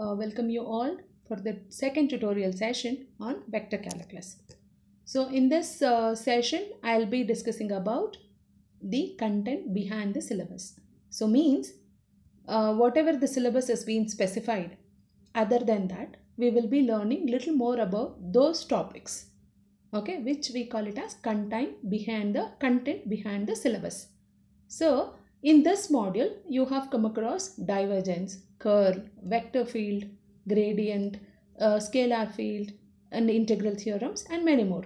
uh, welcome you all for the second tutorial session on vector calculus. So in this uh, session, I'll be discussing about the content behind the syllabus. So means uh, whatever the syllabus has been specified, other than that, we will be learning little more about those topics, okay, which we call it as content behind the content behind the syllabus. So in this module, you have come across divergence, curl, vector field, gradient, uh, scalar field, and integral theorems and many more.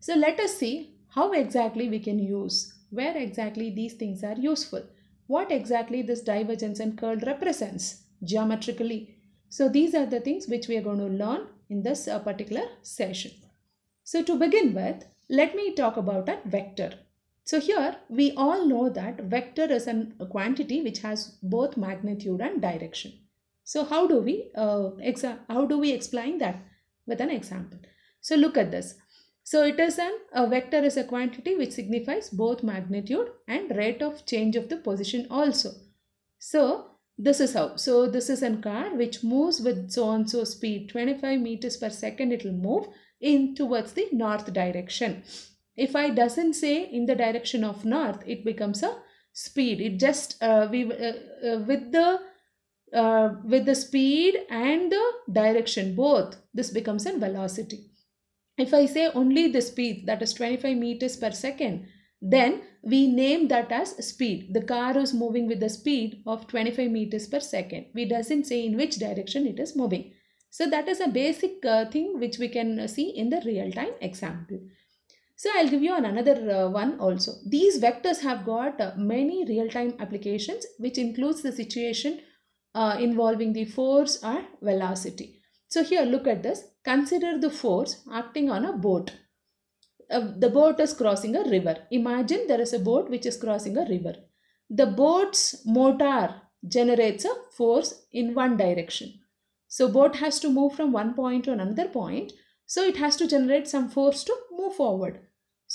So let us see how exactly we can use, where exactly these things are useful, what exactly this divergence and curl represents geometrically. So these are the things which we are going to learn in this uh, particular session. So to begin with, let me talk about a vector. So here we all know that vector is an, a quantity which has both magnitude and direction. So how do we uh, how do we explain that with an example? So look at this. So it is an a vector is a quantity which signifies both magnitude and rate of change of the position also. So this is how. So this is an car which moves with so and so speed 25 meters per second it will move in towards the north direction if I doesn't say in the direction of north, it becomes a speed. It just uh, we uh, uh, with the uh, with the speed and the direction both this becomes a velocity. If I say only the speed that is 25 meters per second, then we name that as speed. The car is moving with the speed of 25 meters per second. We doesn't say in which direction it is moving. So that is a basic uh, thing which we can see in the real-time example. So I'll give you another uh, one also. These vectors have got uh, many real-time applications which includes the situation uh, involving the force or velocity. So here look at this. Consider the force acting on a boat. Uh, the boat is crossing a river. Imagine there is a boat which is crossing a river. The boat's motor generates a force in one direction. So boat has to move from one point to another point. So it has to generate some force to move forward.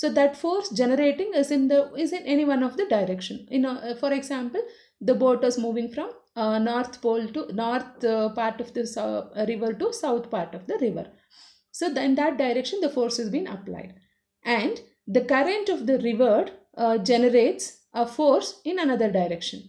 So that force generating is in the is in any one of the direction. You uh, know, for example, the boat is moving from uh, north pole to north uh, part of the uh, river to south part of the river. So in that direction, the force is being applied, and the current of the river uh, generates a force in another direction.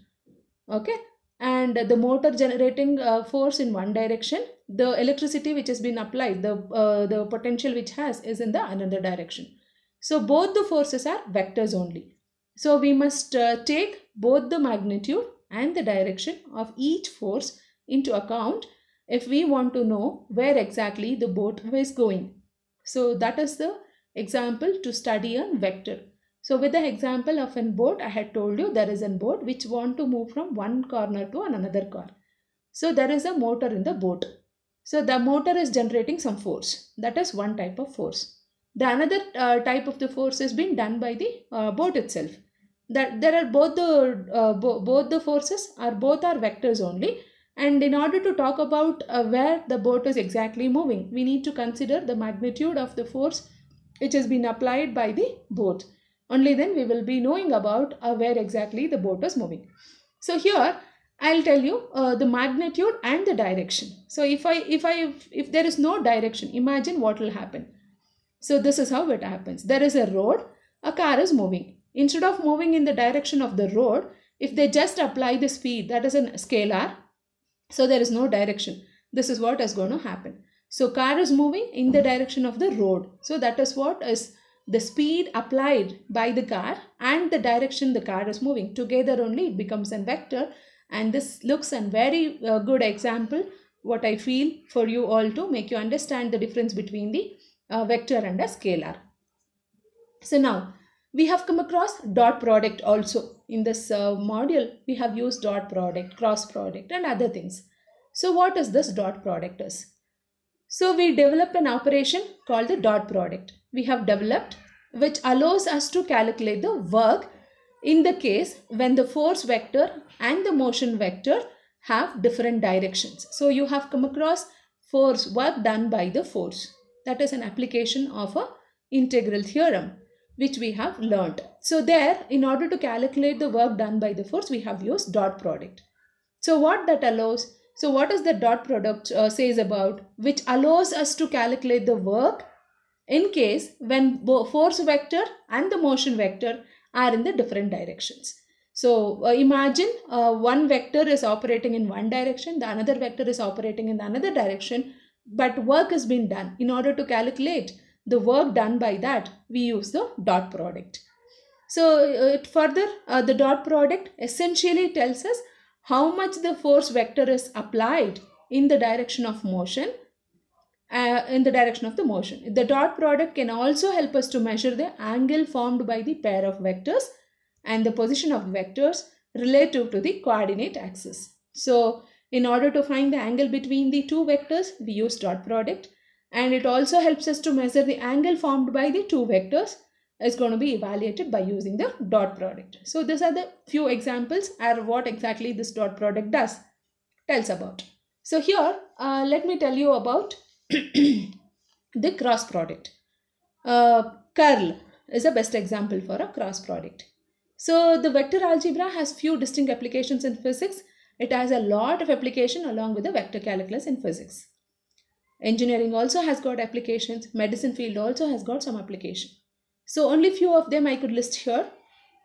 Okay, and the motor generating uh, force in one direction the electricity which has been applied the uh, the potential which has is in the another direction so both the forces are vectors only. So we must uh, take both the magnitude and the direction of each force into account if we want to know where exactly the boat is going. So that is the example to study a vector. So with the example of an boat, I had told you there is an boat which want to move from one corner to another corner. So there is a motor in the boat. So the motor is generating some force. That is one type of force. The another uh, type of the force is being done by the uh, boat itself. That there are both the uh, bo both the forces are both are vectors only. And in order to talk about uh, where the boat is exactly moving, we need to consider the magnitude of the force which has been applied by the boat. Only then we will be knowing about uh, where exactly the boat is moving. So here I'll tell you uh, the magnitude and the direction. So if I if I if there is no direction, imagine what will happen. So this is how it happens. There is a road, a car is moving. Instead of moving in the direction of the road, if they just apply the speed, that is a scalar, so there is no direction. This is what is going to happen. So car is moving in the direction of the road. So that is what is the speed applied by the car and the direction the car is moving. Together only it becomes a vector and this looks a very uh, good example what I feel for you all to make you understand the difference between the a uh, vector and a scalar. So now we have come across dot product also. In this uh, module, we have used dot product, cross product and other things. So what is this dot product is? So we developed an operation called the dot product. We have developed which allows us to calculate the work in the case when the force vector and the motion vector have different directions. So you have come across force work done by the force that is an application of a integral theorem which we have learnt. So there, in order to calculate the work done by the force, we have used dot product. So what that allows, so what is the dot product uh, says about, which allows us to calculate the work in case when force vector and the motion vector are in the different directions. So uh, imagine uh, one vector is operating in one direction, the another vector is operating in another direction but work has been done. In order to calculate the work done by that, we use the dot product. So uh, it further, uh, the dot product essentially tells us how much the force vector is applied in the direction of motion, uh, in the direction of the motion. The dot product can also help us to measure the angle formed by the pair of vectors and the position of vectors relative to the coordinate axis. So in order to find the angle between the two vectors, we use dot product and it also helps us to measure the angle formed by the two vectors is going to be evaluated by using the dot product. So these are the few examples are what exactly this dot product does, tells about. So here, uh, let me tell you about the cross product. Uh, curl is the best example for a cross product. So the vector algebra has few distinct applications in physics it has a lot of application along with the vector calculus in physics. Engineering also has got applications. Medicine field also has got some application. So only few of them I could list here.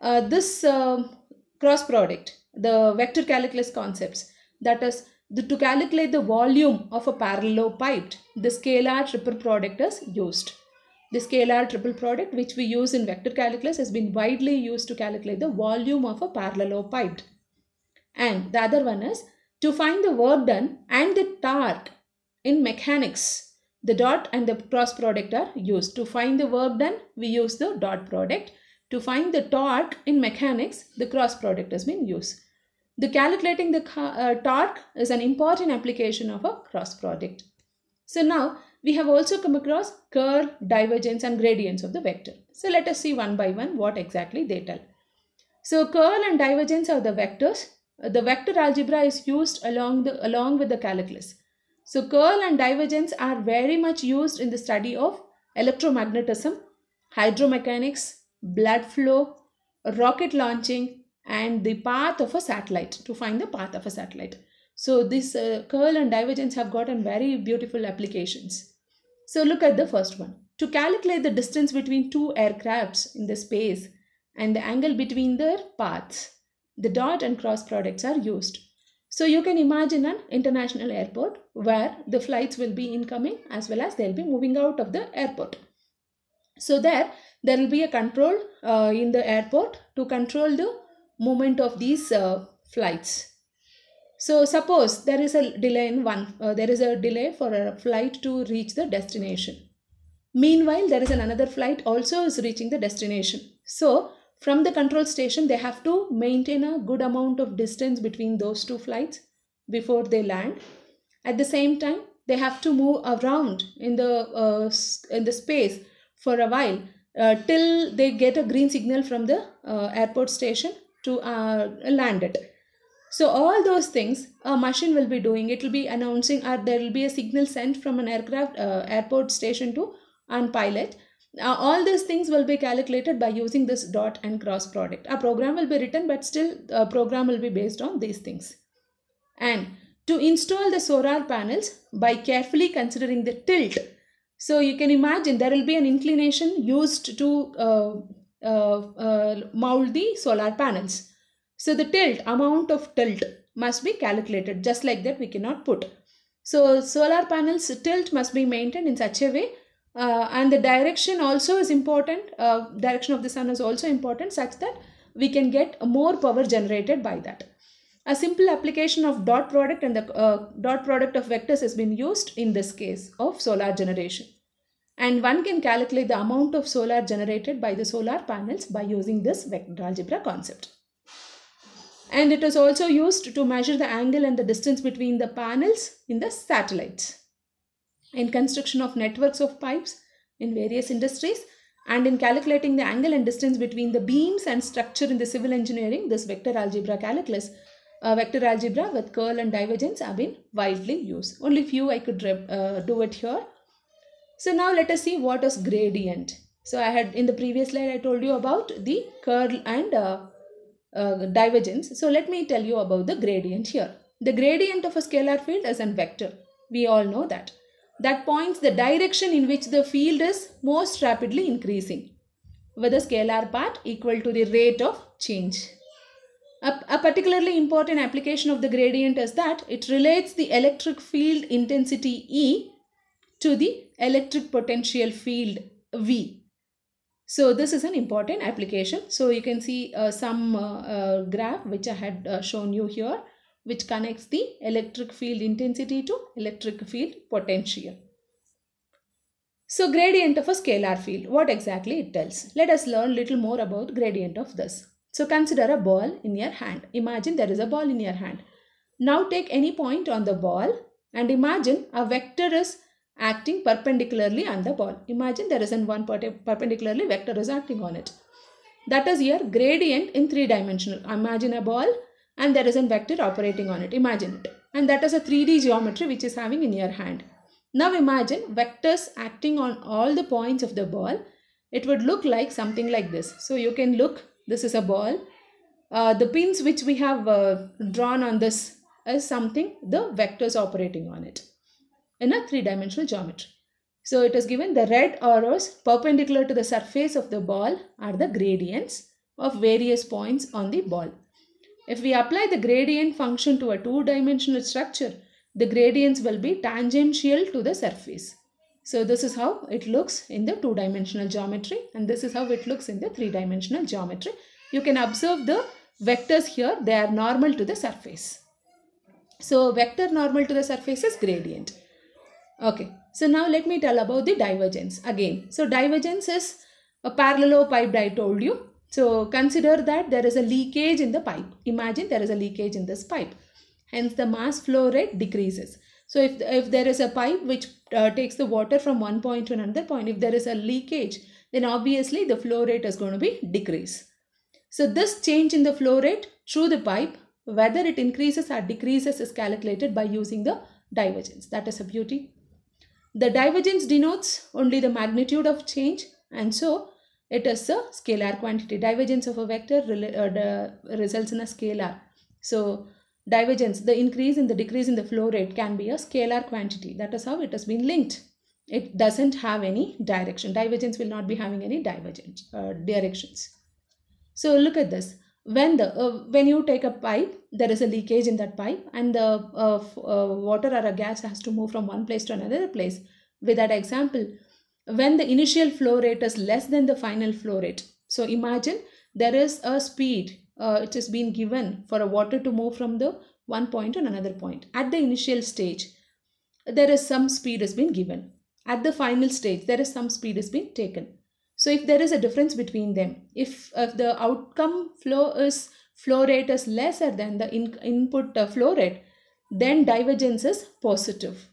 Uh, this um, cross product, the vector calculus concepts, that is the, to calculate the volume of a parallel the scalar triple product is used. The scalar triple product which we use in vector calculus has been widely used to calculate the volume of a parallel and the other one is to find the work done and the torque in mechanics the dot and the cross product are used to find the work done we use the dot product to find the torque in mechanics the cross product has been used the calculating the uh, torque is an important application of a cross product so now we have also come across curl, divergence and gradients of the vector so let us see one by one what exactly they tell so curl and divergence are the vectors the vector algebra is used along, the, along with the calculus. So curl and divergence are very much used in the study of electromagnetism, hydromechanics, blood flow, rocket launching and the path of a satellite to find the path of a satellite. So this uh, curl and divergence have gotten very beautiful applications. So look at the first one. To calculate the distance between two aircrafts in the space and the angle between their paths the dot and cross products are used. So you can imagine an international airport where the flights will be incoming as well as they'll be moving out of the airport. So there, there will be a control uh, in the airport to control the movement of these uh, flights. So suppose there is a delay in one, uh, there is a delay for a flight to reach the destination. Meanwhile, there is another flight also is reaching the destination. So from the control station they have to maintain a good amount of distance between those two flights before they land at the same time they have to move around in the uh, in the space for a while uh, till they get a green signal from the uh, airport station to uh, land it so all those things a machine will be doing it will be announcing or there will be a signal sent from an aircraft uh, airport station to an pilot now, all these things will be calculated by using this dot and cross product. A program will be written, but still a program will be based on these things. And to install the solar panels by carefully considering the tilt. So you can imagine there will be an inclination used to uh, uh, uh, mount the solar panels. So the tilt, amount of tilt must be calculated. Just like that we cannot put. So solar panels tilt must be maintained in such a way uh, and the direction also is important uh, direction of the sun is also important such that we can get more power generated by that a simple application of dot product and the uh, dot product of vectors has been used in this case of solar generation and one can calculate the amount of solar generated by the solar panels by using this vector algebra concept and it is also used to measure the angle and the distance between the panels in the satellites in construction of networks of pipes in various industries and in calculating the angle and distance between the beams and structure in the civil engineering this vector algebra calculus uh, vector algebra with curl and divergence have been widely used only few i could uh, do it here so now let us see what is gradient so i had in the previous slide i told you about the curl and uh, uh divergence so let me tell you about the gradient here the gradient of a scalar field is a vector we all know that that points the direction in which the field is most rapidly increasing with the scalar part equal to the rate of change. A, a, particularly important application of the gradient is that it relates the electric field intensity E to the electric potential field V. So this is an important application. So you can see uh, some uh, uh, graph which I had uh, shown you here which connects the electric field intensity to electric field potential. So gradient of a scalar field, what exactly it tells? Let us learn little more about gradient of this. So consider a ball in your hand. Imagine there is a ball in your hand. Now take any point on the ball and imagine a vector is acting perpendicularly on the ball. Imagine there is isn't one perpendicularly vector is acting on it. That is your gradient in three dimensional. Imagine a ball and there is a vector operating on it. Imagine it. And that is a 3D geometry which is having in your hand. Now imagine vectors acting on all the points of the ball. It would look like something like this. So you can look, this is a ball. Uh, the pins which we have uh, drawn on this is something, the vectors operating on it in a three-dimensional geometry. So it is given the red arrows perpendicular to the surface of the ball are the gradients of various points on the ball. If we apply the gradient function to a two-dimensional structure, the gradients will be tangential to the surface. So this is how it looks in the two-dimensional geometry and this is how it looks in the three-dimensional geometry. You can observe the vectors here, they are normal to the surface. So vector normal to the surface is gradient. Okay, so now let me tell about the divergence again. So divergence is a parallelopiped I told you. So consider that there is a leakage in the pipe. Imagine there is a leakage in this pipe. Hence the mass flow rate decreases. So if, if there is a pipe which uh, takes the water from one point to another point, if there is a leakage, then obviously the flow rate is going to be decrease. So this change in the flow rate through the pipe, whether it increases or decreases is calculated by using the divergence. That is a beauty. The divergence denotes only the magnitude of change and so it is a scalar quantity. Divergence of a vector uh, results in a scalar. So divergence, the increase in the decrease in the flow rate can be a scalar quantity. That is how it has been linked. It doesn't have any direction. Divergence will not be having any divergent uh, directions. So look at this. When the uh, when you take a pipe, there is a leakage in that pipe, and the uh, uh water or a gas has to move from one place to another place. With that example, when the initial flow rate is less than the final flow rate. So imagine there is a speed uh, it has been given for a water to move from the one point to another point. At the initial stage, there is some speed has been given. At the final stage, there is some speed has been taken. So if there is a difference between them, if, if the outcome flow is flow rate is lesser than the in, input uh, flow rate, then divergence is positive.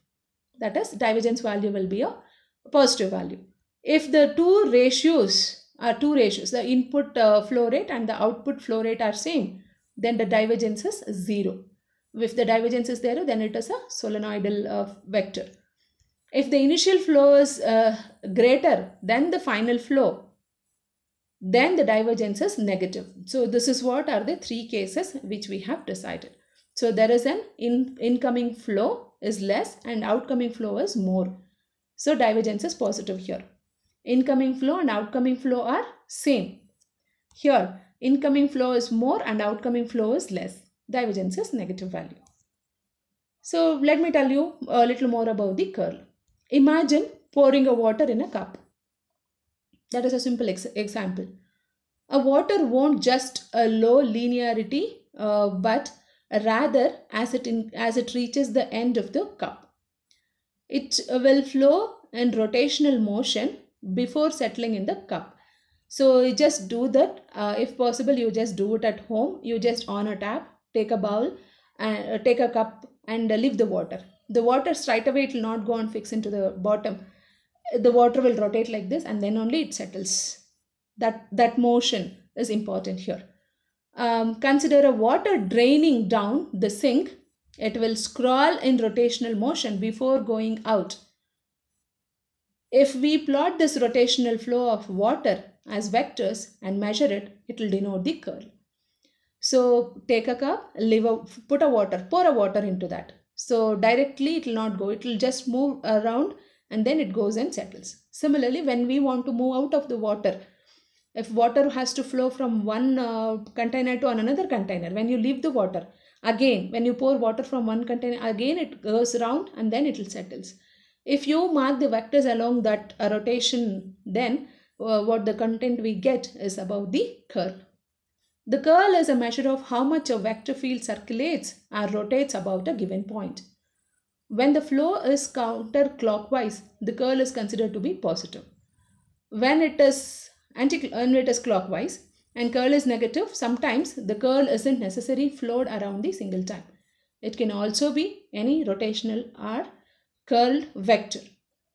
That is divergence value will be a positive value. If the two ratios are two ratios, the input uh, flow rate and the output flow rate are same, then the divergence is zero. If the divergence is zero, then it is a solenoidal uh, vector. If the initial flow is uh, greater than the final flow, then the divergence is negative. So this is what are the three cases which we have decided. So there is an in, incoming flow is less and outcoming flow is more. So divergence is positive here. Incoming flow and outgoing flow are same. Here incoming flow is more and outgoing flow is less. Divergence is negative value. So let me tell you a little more about the curl. Imagine pouring a water in a cup. That is a simple ex example. A water won't just a uh, low linearity uh, but rather as it in, as it reaches the end of the cup it will flow in rotational motion before settling in the cup. So you just do that. Uh, if possible, you just do it at home. You just on a tap, take a bowl, and uh, take a cup and uh, leave the water. The water straight away it will not go and fix into the bottom. The water will rotate like this and then only it settles. That, that motion is important here. Um, consider a water draining down the sink it will scroll in rotational motion before going out. If we plot this rotational flow of water as vectors and measure it, it will denote the curl. So take a cup, leave a, put a water, pour a water into that. So directly it will not go, it will just move around and then it goes and settles. Similarly, when we want to move out of the water, if water has to flow from one uh, container to another container, when you leave the water, Again, when you pour water from one container, again it goes round and then it will settles. If you mark the vectors along that uh, rotation, then uh, what the content we get is about the curl. The curl is a measure of how much a vector field circulates or rotates about a given point. When the flow is counterclockwise, the curl is considered to be positive. When it is anti when it is clockwise, and curl is negative, sometimes the curl isn't necessarily flowed around the single time, It can also be any rotational or curled vector.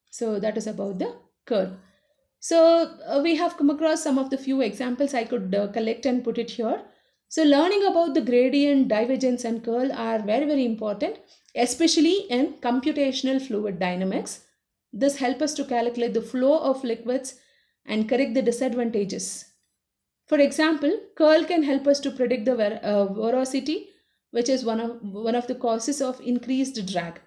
So that is about the curl. So uh, we have come across some of the few examples I could uh, collect and put it here. So learning about the gradient, divergence and curl are very very important especially in computational fluid dynamics. This helps us to calculate the flow of liquids and correct the disadvantages for example, curl can help us to predict the ver uh, voracity, which is one of, one of the causes of increased drag.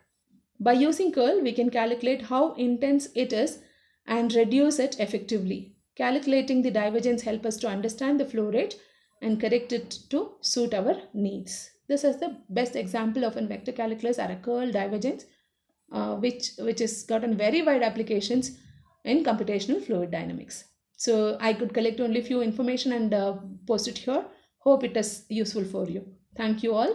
By using curl, we can calculate how intense it is and reduce it effectively. Calculating the divergence help us to understand the flow rate and correct it to suit our needs. This is the best example of a vector calculus or a curl divergence, uh, which, which has gotten very wide applications in computational fluid dynamics. So I could collect only few information and uh, post it here. Hope it is useful for you. Thank you all.